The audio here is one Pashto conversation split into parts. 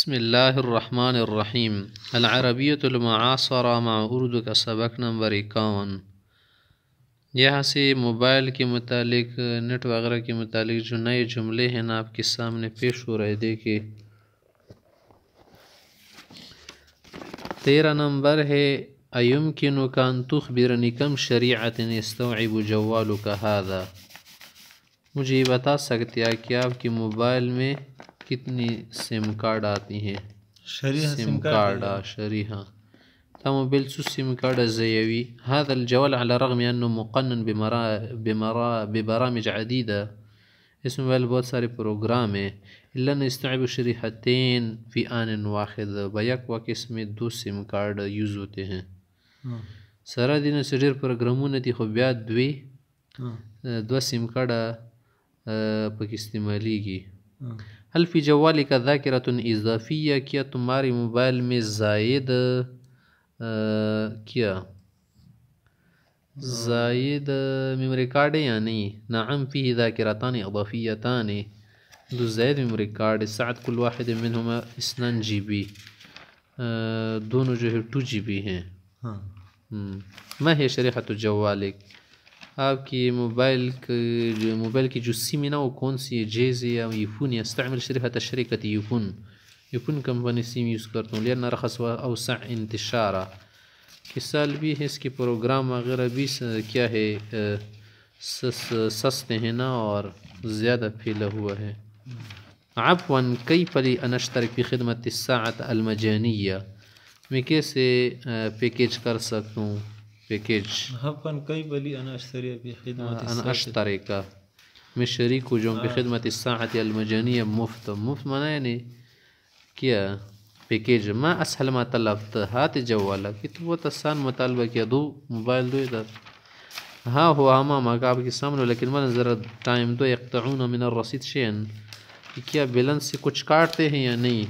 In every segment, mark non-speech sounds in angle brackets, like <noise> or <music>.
بسم اللہ الرحمن الرحیم اللہ المعاصرہ مع اردو کا سبق نمبر اکاون یہاں سے موبائل کے متعلق نیٹ وغیرہ کے متعلق جو نئے جملے ہیں نا آپ کے سامنے پیش ہو رہے دیکھے تیرہ نمبر ہے ایم کی نانتخ بیر کم شریعت ابوجوال کا مجھے یہ بتا سکتے ہیں کہ آپ کے موبائل میں कितने SIM card आती हैं सिम कार्ड شريحة تم بلسو سيم كارد الزيوي هذا الجوال على الرغم أنه مقنن بمرا بمرا ببرامج عديدة اسمه بالبوت ساري بروجرام إلا أنه يستوعب شريحتين في آن واحد بيك وقت اسمه دو سيم كارد يوز होते हैं سره دین سډیر پروګرامونه دي خو بیا دوی دوه سیم کارت پکې استعمالیږي هل في جوالك ذاكرة इजाफिया क्या तुम्हारे मोबाइल में जायद क्या زايد ميموري كارد يعني نعم فيه ذاكرتان إضافيتان ذو زايد ميموري كارد سعة كل واحد منهما اثنان جي بي दोनों जो है टू जी बी हैं हाँ। ما هي شريحة جوالك آپ کی موبائل جو موبائل کی جو سیم نا وہ کون سی ہے جیز یا یو فون یا استعمال شریک شریکت یو فون یو کمپنی سم یوز کرتا ہوں یا نرخوا اوسا انتشارہ سال بھی ہے اس کے پروگرام وغیرہ بھی کیا ہے سستے ہیں نا اور زیادہ پھیلا ہوا ہے آپ ون کئی پلی انشتر کی خدمت ساط المجنیہ میں کیسے پیکیج کر سکتا ہوں باكيج هبا كيف لي أنا أشتري بخدمة آه الساعة أنا أشترك مش شريك جون آه. بخدمة الساعة المجانية مفت مفت معناه يعني كيا پیکیج ما اسهل ما طلبت هات جوالك تبغى السان مطالبه يا دو موبايل دو يدر ها هو هما ما سامنو لكن ما نظر تايم دو يقطعون من الرصيد شين كيا بلنس كوتش كارتي هي يعني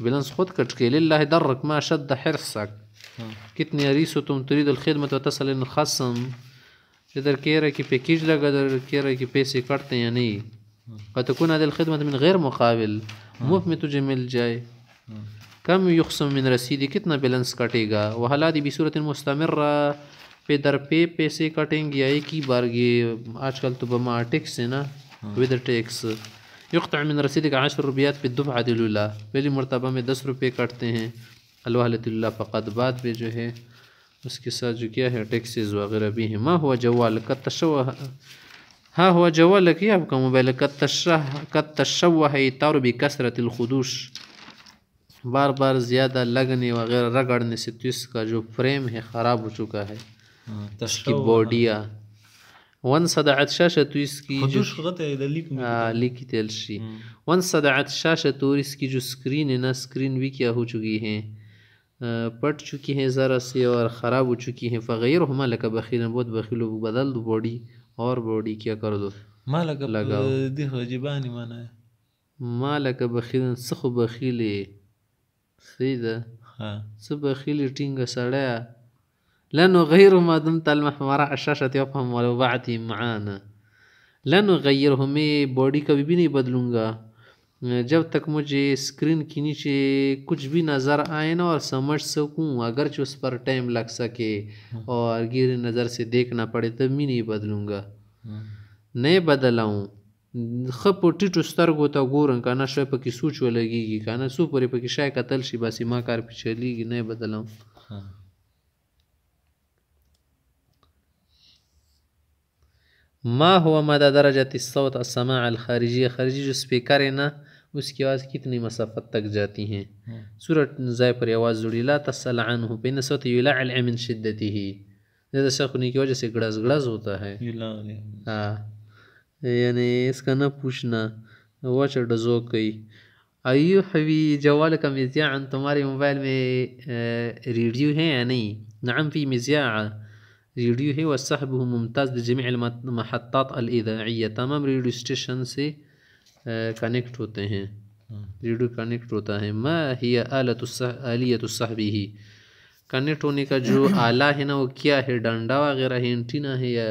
بلنس آه. خود كتكي لله درك ما شد حرصك آه. کتنے اریس و تم تری خدمت و تسلمخاسم ادھر کہہ رہی پیکیجلا کیر کے پیسے کٹتے ہیں یا نہیں اگر تو عدل خدمت من غیر مقابل مفت میں تجھے مل جائے کم یقسم من رسیدی کتنا بیلنس کٹے گا وہ حالات بھی صورت المسلمرہ پہ در پے پیسے کٹیں گے ایک ہی بار یہ آج کل تو بما ٹیکس ہے نا ودر ٹیکس یقط من رسید کا عشر روپیات روپیے پہ دب عادل پہلی مرتبہ میں دس روپے کٹتے ہیں الحت اللہ فقط بعد میں جو ہے اس کے ساتھ جو کیا ہے ٹیکسیز وغیرہ بھی ہیں ما ہوا جوال کا تشوہ ہاں ہوا جوال کیا آپ کا موبائل کا تشرہ کا تشوہ ہے تاربی کثرت الخدوش بار بار زیادہ لگنے وغیرہ رگڑنے سے تو اس کا جو فریم ہے خراب ہو چکا ہے ہاں، بوڈیا ون سدا ادشہ سے تو اس کی ہاں کین ون ادشہ سے تو اس کی جو سکرین ہے نا سکرین بھی کیا ہو چکی ہیں पट चुकी हैं ज़रा से और ख़राब हो चुकी हैं फ़गैर हमा लगा बखील बहुत बखील हो बदल दो बॉडी और बॉडी क्या कर दो ما لکه لګاو دی خجبانی معنی ما لکه بخیل سخ بخیلې سیدا ها سب بخیلې ټینګه سړیا لانه غیر ما دمت المحمر الشاشه يفهم ولو بعتي معانا لانه غیرهم بوډی کبي بنی بدلونګا जब तक मुझे स्क्रीन के नीचे कुछ भी नज़र आए ना और समझ सकूं अगरचे उस पर टाइम लग सके और गिर नज़र से देखना पड़े तो मैं नहीं बदलूँगा نه بدلوم خ په ټیټو سترګو ته ګورم که نه شی پکې سوچ ولګېږي که نه څو پورې پکې شی کتل شي بس ما کار پې چلېږي نه یې بدلوم ما हुआ मदा दरजत सौत असमा अलखारिजी खरिजी जो स्पीकर है ना उसकी आवाज़ कितनी मसाफत तक जाती हैं सूरत ज़ायपर आवाज़ जुड़ी ला तसलान हो पे नसत युलामिन शिद्दती ही ज़्यादा शखनी की वजह से गड़स गड़स होता है हाँ यानी इसका ना पूछना वॉच डजो कई आयु हवी जवाल का मिज़िया तुम्हारे मोबाइल में रेडियो है या नहीं नाम फी मिज़िया ریڈیو ہے وہ صحب ممتاز جمع المحطات محتاط تمام ریڈیو اسٹیشن سے کنیکٹ ہوتے ہیں ہاں. ریڈیو کنیکٹ ہوتا ہے ہی آلت علیت الصحبی ہی کنیکٹ ہونے کا جو <coughs> آلہ ہے نا وہ کیا ہے ڈانڈا وغیرہ ہے انٹینا ہے یا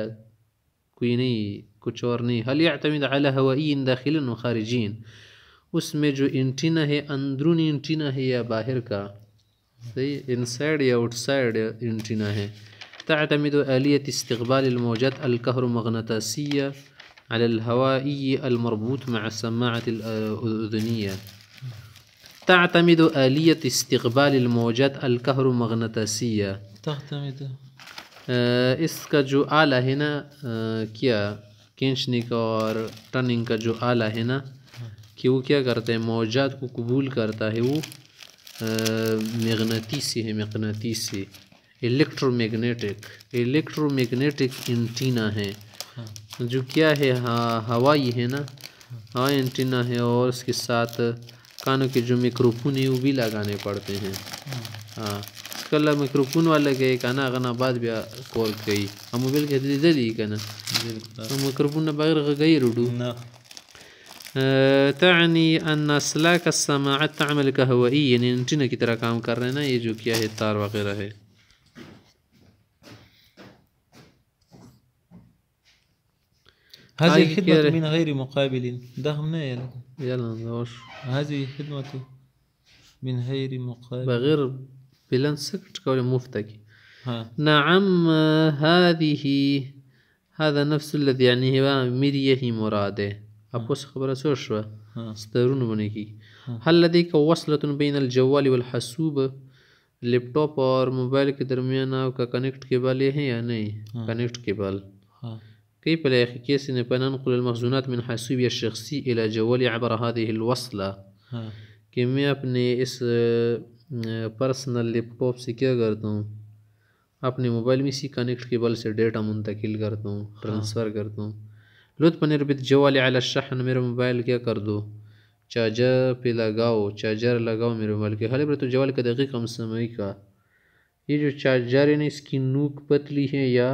کوئی نہیں کچھ اور نہیں حل علی الح داخل و خارجین اس میں جو انٹینا ہے اندرون انٹینا ہے یا باہر کا ہاں. صحیح ان سائڈ یا آؤٹ سائڈ انٹینا ہے تعتمد آلية استقبال الموجات الكهرومغناطيسية على الهوائي المربوط مع السماعة الأذنية تعتمد آلية استقبال الموجات الكهرومغناطيسية تعتمد آه جو जो هنا है ना क्या खींचने का और هنا का जो आला है ना कि वो क्या करता है मौजात को कबूल करता مغناطيسي الیکٹرو میگنیٹک الیکٹرو میگنیٹک انٹینا ہے جو کیا ہے ہوائی ہے نا ہاں انٹینا ہے اور اس کے ساتھ کانوں کے جو میکروپون ہے وہ بھی لگانے پڑتے ہیں ہاں اللہ میکروپون والا گئے کانا گانا بعد بھی کال گئی دلی دے ہم میکروپون بغیر گئی تعنی ان انسل قسمت تعمل کا وہی یعنی انٹینا کی طرح کام کر رہے ہیں نا یہ جو کیا ہے تار وغیرہ ہے هذه الخدمة من غير مقابل ده هم نه يلا يلا وش هذه خدمة من غير مقابل بغير بلان سكت كولي مفتكي نعم هذه هذا نفس الذي يعني هو مریه مراده اپوس خبره سو شو سترونه باندې کی هل لدی کو وصله بین الجوال والحاسوب لپټاپ اور موبایل کے درمیان او کا کنیکٹ کیبل ہے یا نہیں کنیکٹ کیبل كيف لا يا أخي كيس نبقى ننقل المخزونات من حاسوبي الشخصي إلى جوالي عبر هذه الوصلة हाँ कि मैं अपने इस पर्सनल लैपटॉप से क्या करता हूँ अपने मोबाइल में इसी कनेक्ट केबल से डेटा मुंतकिल करता हूँ ट्रांसफ़र करता हूँ लुत्फ निर्बित जवाल अला शहन मेरा मोबाइल क्या कर दो चार्जर पे लगाओ चार्जर लगाओ मेरे मोबाइल के हाल तो जवाल का दकीक हम समय का ये जो चार्जर है ना इसकी नूक पतली है या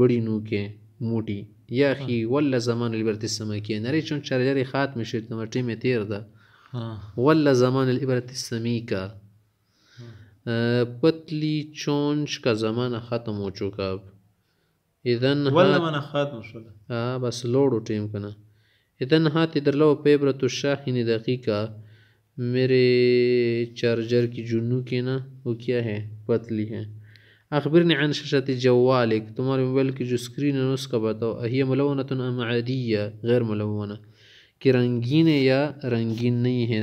बड़ी नूक है موٹی یا اخی ولا زمان العبرت السماکیه نری چون چرجری خاتم شد نمرتی می تیر ده ولا زمان العبرت السمیکا پتلی چونچ کا زمان ختم ہو چکا اب اذن ولا من ختم شده اه بس لوړو ټیم کنه اذن هات درلو پیبرت الشاحن دقیقه میرے چارجر کی جنو کی نا وہ کیا ہے پتلی ہے اخبر عن شرشت جوالک تمہارے موبائل کی جو اسکرین ہے اس کا بتاؤ یہ ام عادیہ غیر ملونہ کہ رنگین یا رنگین نہیں ہے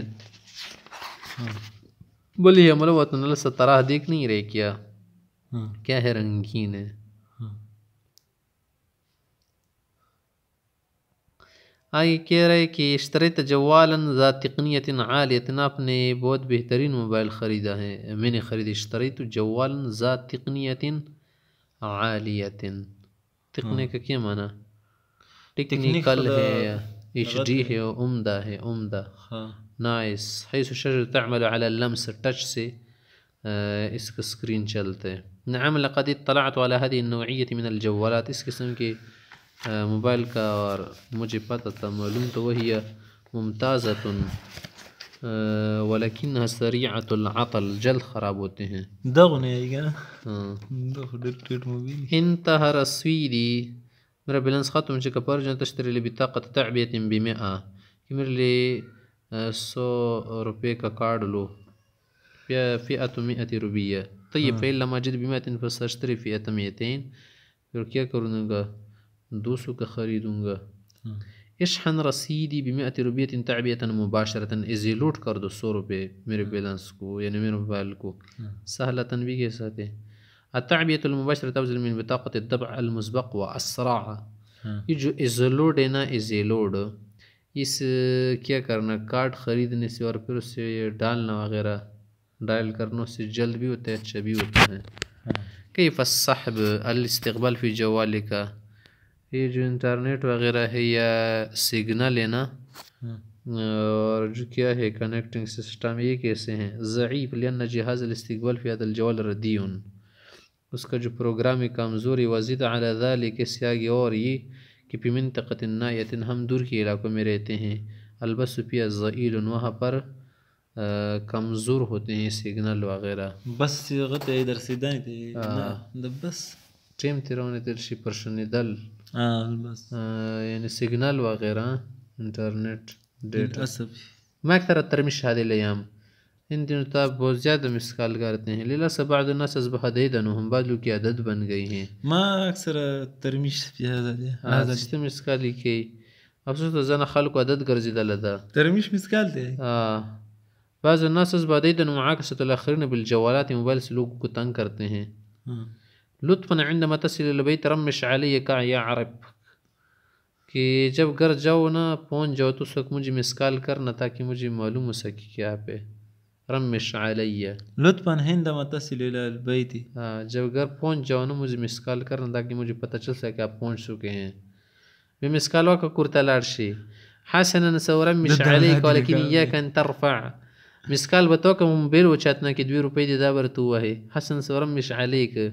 بولے ملوا تھا اللہ طرح دیکھ نہیں رہے کیا کیا ہے رنگین ہے آئی کہہ رہے کہ اشتريت جوالا ذا تقنیت عالیت آپ نے بہت بہترین موبائل خریدا ہے میں نے خرید اشتريت جوالا ذا تقنیت عالیت تقنی کا کیا معنی ٹیکنیکل ہے ایش ڈی ہے عمدہ ہے عمدہ نائس حيث شجر تعمل على اللمس التاتش سے آه، اس کا سکرین چلتا ہے نعم لقد اطلعت على هذه النوعية من الجوالات اس قسم کی मोबाइल آه، کا اور مجھے پتہ تھا معلوم تو وہی ممتازۃ آه، ولكن سريعة العطل جل خراب होते हैं دغن يعني ها انتهى السويدي مرا بلانس خاتم شكا برجن تشتري لي بطاقة تعبئة بمئة كمر لي سو روبيه كا كارد له فئة 100 روپیہ طيب فإن لم أجد بمئة فسأشتري فئة مئتين تركيا كورنغا दो सौ का ख़रीदूँगा इशहन रसीदी बिमत रुबियत तबियता मुबाशरता इजीलोट कर दो सौ रुपये मेरे बैलेंस को यानी मेरे मोबाइल को सहलता भी कह सकते हैं अतबियत मुबाशरता बताक़त दब अलमसबक व असरा ये जो इजलोड है ना इजेलोड इस क्या करना कार्ड ख़रीदने से और फिर उससे डालना वगैरह डायल करना उससे जल्द भी होता है अच्छा भी होता है कई फ़सहब अलस्तबाल फ़ी जवाल का ये जो इंटरनेट वगैरह है या सिग्नल है ना और जो क्या है कनेक्टिंग सिस्टम ये कैसे हैं ज़ीफ़ लियन जहाज़ इस्तकबल फ़ियात अलजवल रदीन उसका जो प्रोग्राम कमज़ोरी वजीद अला के स्यागी और ये कि पिमिन तकतनायतिन हम दूर के इलाकों में रहते हैं अलबसफिया ज़ील वहाँ पर कमज़ोर होते हैं सिग्नल वगैरह बस इधर सीधा बस टेम तिरवन तिरशी पर शनिदल بس يعني سيجنال وغيره انترنت داتا ما أكثر الترميش هذه الأيام इन दिनों बहुत ज़्यादा मिस कॉल करते हैं लीला से बाद ना असबह दीदन हम बालू की आदत बन गई है ما أكثر ترمیش شته مس کال کې افسوس د ځنه خلکو عادت ګرځېدله ده ترمیش مس کال دی بعض الناس بعد معاكسة الآخرين بالجوالات موبايل سلوك को तंग करते हैं لطفا عندما تصل البيت رمش علي का يعرب कि जब घर जाओ ना पहुंच जाओ तो उस वक्त मुझे मिस कॉल करना ताकि मुझे मालूम हो सके कि आप है रमश आलिया लुत्फन हिंदमा तसिल अलबैत हाँ जब घर पहुंच जाओ ना मुझे मिस कॉल करना ताकि मुझे पता चल सके आप पहुंच चुके हैं मैं मिस कॉल का कुर्ता लाडशी حسنا سأرمش عليك ولكن إياك أن ترفع مسكال بتوك مبير وشاتنا كدوي روبي دي دابر توهي حسنا سأرمش عليك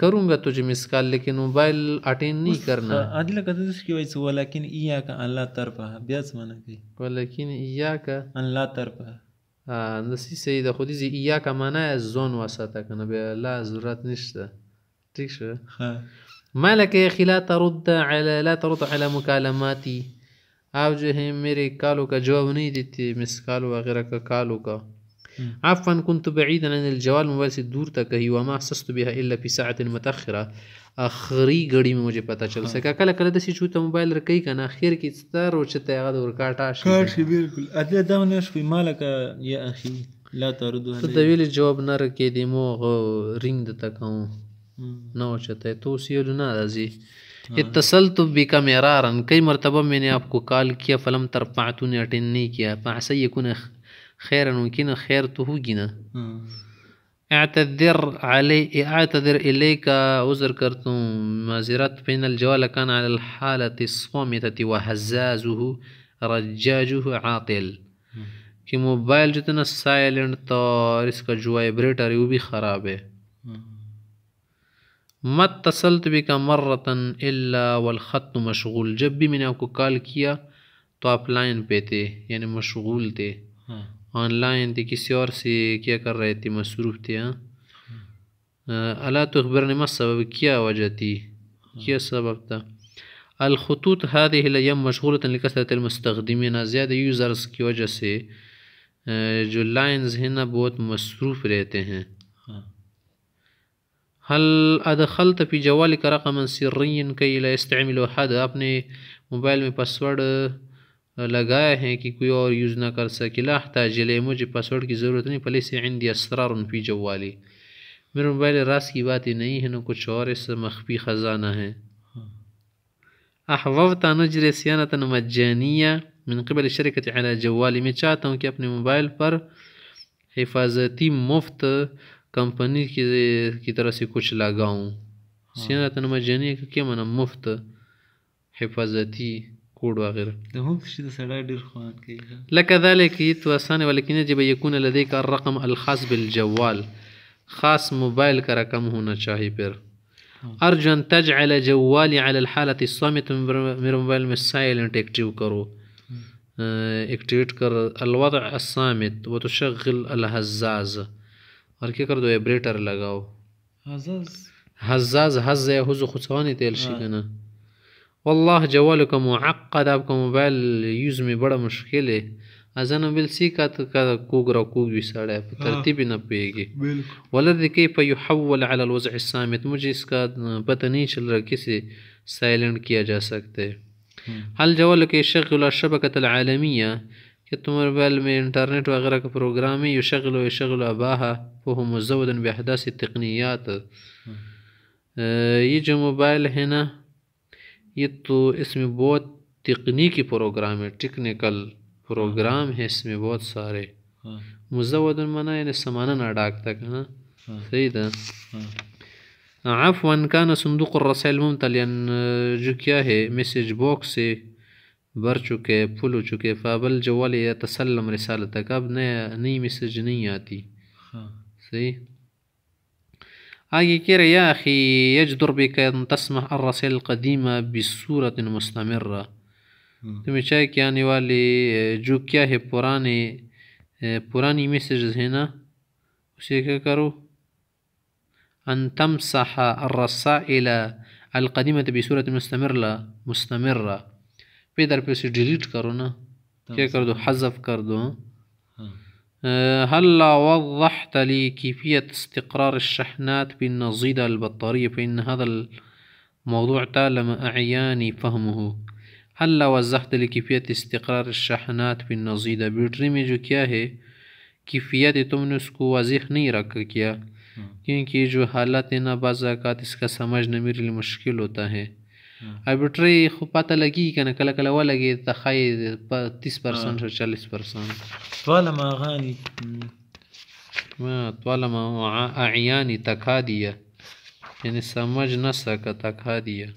करूंगा तुझे मिस कॉल लेकिन मोबाईल अटेंड नाही करणार आधीला कधीच ठेवायचं वलाकिन इया का अल्ला तरफा ब्याच म्हणा काही वलाकिन इया का अल्ला तरफा हा जशी सही ده خو دې ایا کا معنا زون وساته کنه به لا ضرورت نشته ٹھیک شو ما لك يا اخي لا ترد على لا ترد على مكالماتي आप जो है मेरे कॉलों का जवाब नहीं देते मिस कॉल वगैरह का कॉलों का عفوا كنت بعيدا عن الجوال मोबाइल से दूर तक ही وما احسست بها الا في ساعه متاخره اخري غړي مې مجه پتا چل سکه کله کله د سې چوت موبایل رکی کنه اخر کې ستر او چته هغه ورکاټا شي کاش بالکل اته دا نه شوي مالک یا اخي لا تردو ته د ویل جواب نه رکی دی مو رینګ د تکاو نو چته تو سیل نه راځي तसलतुब बिका मरारन कई मरतबा मैंने आपको कॉल किया फ़लम तरपा तूने अटेंड नहीं किया पासा ये कुन खैर मुमकिन खैर तो होगी ना اعتذر علي اعتذر إليك عذر كرتم مازرت بين الجوال كان على الحالة الصامتة وهزازه رجاجه عاطل कि मोबाइल जितना साइलेंट था और इसका जो वाइब्रेटर है वो भी ख़राब है मत तसलत बिका मर्रतन इल्ला वलख़त मशगूल जब भी मैंने आपको कॉल किया तो आप लाइन पे थे यानी मशगूल थे ऑनलाइन हाँ। थे किसी और से क्या कर रहे थे मसरूफ़ थे हाँ अला तखबर ने सबब क्या वजह थी क्या सबब था अलखतूत هذه الأيام مشغولة لكثرة المستخدمين ज़्यादा यूज़र्स की वजह से जो लाइंस हैं ना बहुत मसरूफ़ रहते हैं हल अदखल तो फी जवालिक रकम सर्रिन कई ला इस्तेमिल हद आपने मोबाइल में पासवर्ड लगाया है कि कोई और यूज़ ना कर सके लाहताज ले मुझे पासवर्ड की ज़रूरत नहीं पहले से आइंदी असरार फी जवाली मेरे मोबाइल रास की बात ही नहीं है ना कुछ और इस मख्फी ख़जाना है अहवता नजर सियानता मजानिया मनकबल शरकत अला जवाली मैं चाहता हूँ कि अपने मोबाइल पर हिफाजती मुफ्त कंपनी की की तरह से कुछ लगाऊं हाँ। सीना तन مجانی کې من مفت حفاظتی کوډ وغیرہ د هم چې د سړی ډیر خوان کوي لکه ذلك يتوسان ولكن يجب يكون لديك الرقم الخاص بالجوال خاص موبایل کا رقم ہونا چاہیے پھر ارجو ان تجعل جوالي على الحالة الصامت میرے موبائل میں سائلنٹ ایکٹیو کرو اکٹیویٹ کر الوضع الصامت وتشغل الهزاز और क्या कर दो वाइब्रेटर लगाओ हजाज हजाज हज है हुजो खुचवाने तेल शी कना والله جوالك معقد आपका मोबाइल यूज में बड़ा मुश्किल है ازنه بل سی کات کا کوګ را کوګ وی سړی په ترتیب نه پیږي ولر دی کیف يحول على الوضع الصامت مجھے اس کا پتہ نہیں چل رہا کسے سائلنٹ کیا جا سکتا ہے هل جوالك يشغل الشبكة العالمية که تمر بل من انترنت وغیرہ کا پروگرام یشغل یشغل اباها فهو مزودا باحداث التقنیات یہ جو موبائل ہے نا یہ تو اس میں بہت تکنیکی پروگرام ہے ٹیکنیکل پروگرام ہے اس میں بہت سارے مزود منا یعنی سمانا نہ ڈاکتا ہے نا صحیح تھا عفوا كان صندوق الرسائل ممتلئا جو کیا ہے میسج باکس ہے بر چکے پھلو چکے فابل جو والی تسلم رسالت تک اب نئے نئی میسج نہیں آتی صحیح آگے کہہ رہے یا اخی یجدر بھی کہ تسمح الرسل القدیمہ بصورت مستمر تمہیں چاہے کہ آنے والی اه، جو کیا ہے پرانے اه، پرانی میسج ہے نا اسے کیا کرو ان تمسح الرسائل القدیمة بصورة مستمرة مستمرة پی در پیسی ڈیلیٹ کرو نا کیا کر دو حذف کر دو هلا اه، وضحت لي كيفية استقرار الشحنات بالنزيد البطارية فإن هذا الموضوع تعلم أعياني فهمه هلا وضحت لي كيفية استقرار الشحنات بالنزيد بالرمج كياه كيفية تمنسكو وزيخ نيرك كيا كينكي جو حالتنا بعض اوقات اس کا سمجھ نمیر المشکل ہوتا ہے او بیټرۍ خو پته لګي کنه کله کله ولګي ته خای په 30% شو 40% طالما اغاني ما طالما اعياني تكاديه یعنی سمج نه سکه تکاديه